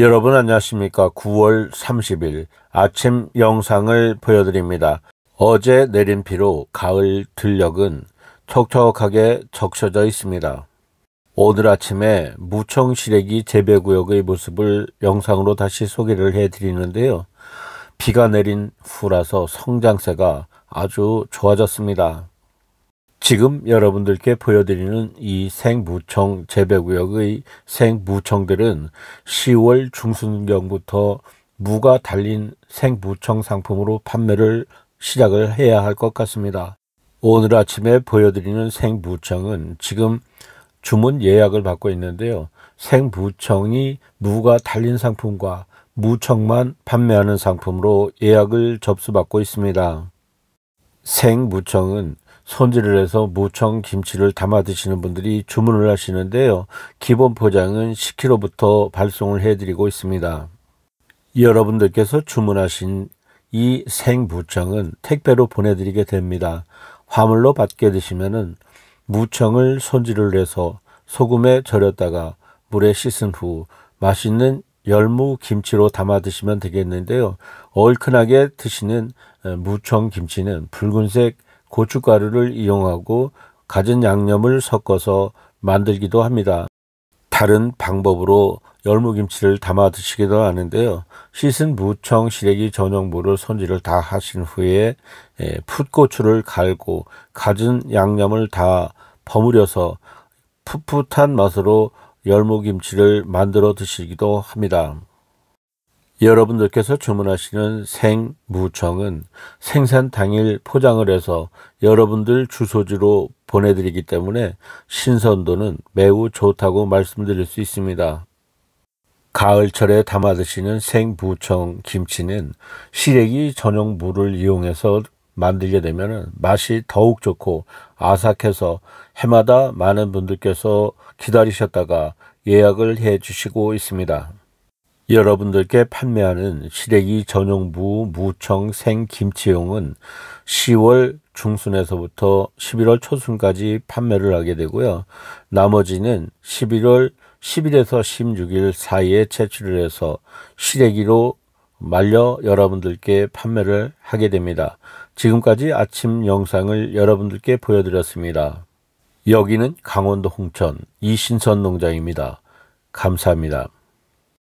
여러분 안녕하십니까. 9월 30일 아침 영상을 보여드립니다. 어제 내린 비로 가을 들녘은 촉촉하게 적셔져 있습니다. 오늘 아침에 무청 시래기 재배구역의 모습을 영상으로 다시 소개를 해드리는데요. 비가 내린 후라서 성장세가 아주 좋아졌습니다. 지금 여러분들께 보여드리는 이 생무청 재배구역의 생무청들은 10월 중순경부터 무가 달린 생무청 상품으로 판매를 시작을 해야 할 것 같습니다. 오늘 아침에 보여드리는 생무청은 지금 주문 예약을 받고 있는데요. 생무청이 무가 달린 상품과 무청만 판매하는 상품으로 예약을 접수받고 있습니다. 생무청은 손질을 해서 무청 김치를 담아 드시는 분들이 주문을 하시는데요. 기본 포장은 10kg부터 발송을 해드리고 있습니다. 여러분들께서 주문하신 이 생무청은 택배로 보내드리게 됩니다. 화물로 받게 되시면 무청을 손질을 해서 소금에 절였다가 물에 씻은 후 맛있는 열무 김치로 담아 드시면 되겠는데요. 얼큰하게 드시는 무청 김치는 붉은색 고춧가루를 이용하고 가진 양념을 섞어서 만들기도 합니다. 다른 방법으로 열무김치를 담아 드시기도 하는데요. 씻은 무청 시래기 전용물을 손질을 다 하신 후에 예, 풋고추를 갈고 가진 양념을 다 버무려서 풋풋한 맛으로 열무김치를 만들어 드시기도 합니다. 여러분들께서 주문하시는 생무청은 생산 당일 포장을 해서 여러분들 주소지로 보내드리기 때문에 신선도는 매우 좋다고 말씀드릴 수 있습니다. 가을철에 담아 드시는 생무청 김치는 시래기 전용 물을 이용해서 만들게 되면 맛이 더욱 좋고 아삭해서 해마다 많은 분들께서 기다리셨다가 예약을 해 주시고 있습니다. 여러분들께 판매하는 시래기 전용무, 무청, 생, 김치용은 10월 중순에서부터 11월 초순까지 판매를 하게 되고요. 나머지는 11월 10일에서 16일 사이에 채취를 해서 시래기로 말려 여러분들께 판매를 하게 됩니다. 지금까지 아침 영상을 여러분들께 보여드렸습니다. 여기는 강원도 홍천 이신선 농장입니다. 감사합니다.